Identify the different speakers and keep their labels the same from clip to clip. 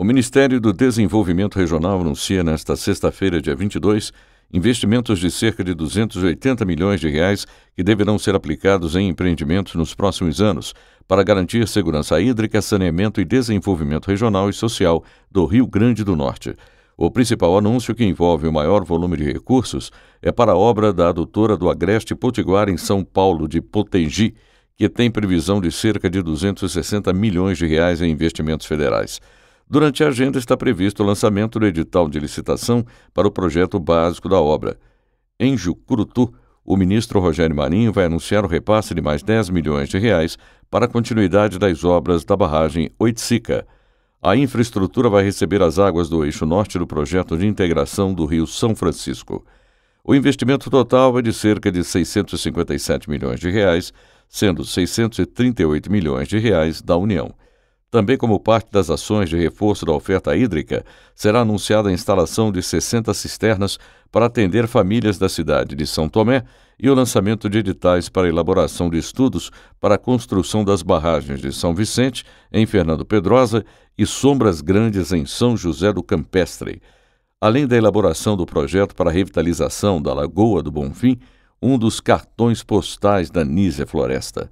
Speaker 1: O Ministério do Desenvolvimento Regional anuncia nesta sexta-feira, dia 22, investimentos de cerca de 280 milhões de reais que deverão ser aplicados em empreendimentos nos próximos anos para garantir segurança hídrica, saneamento e desenvolvimento regional e social do Rio Grande do Norte. O principal anúncio, que envolve o maior volume de recursos, é para a obra da adutora do Agreste Potiguar em São Paulo, de Potengi, que tem previsão de cerca de 260 milhões de reais em investimentos federais. Durante a agenda está previsto o lançamento do edital de licitação para o projeto básico da obra. Em Jucurutu, o ministro Rogério Marinho vai anunciar o repasse de mais 10 milhões de reais para a continuidade das obras da barragem Oiticica. A infraestrutura vai receber as águas do eixo norte do projeto de integração do Rio São Francisco. O investimento total é de cerca de 657 milhões de reais, sendo 638 milhões de reais da União. Também, como parte das ações de reforço da oferta hídrica, será anunciada a instalação de 60 cisternas para atender famílias da cidade de São Tomé e o lançamento de editais para elaboração de estudos para a construção das barragens de São Vicente, em Fernando Pedrosa, e Sombras Grandes, em São José do Campestre. Além da elaboração do projeto para a revitalização da Lagoa do Bonfim, um dos cartões postais da Nízia Floresta.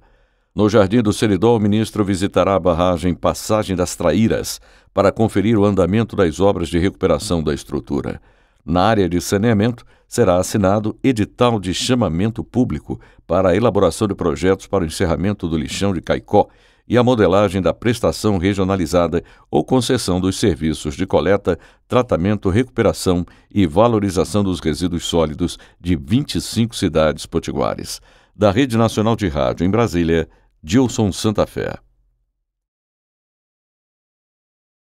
Speaker 1: No Jardim do Seridó, o ministro visitará a barragem Passagem das Traíras para conferir o andamento das obras de recuperação da estrutura. Na área de saneamento, será assinado edital de chamamento público para a elaboração de projetos para o encerramento do lixão de Caicó e a modelagem da prestação regionalizada ou concessão dos serviços de coleta, tratamento, recuperação e valorização dos resíduos sólidos de 25 cidades potiguares. Da Rede Nacional de Rádio em Brasília, Dilson Santa Fé.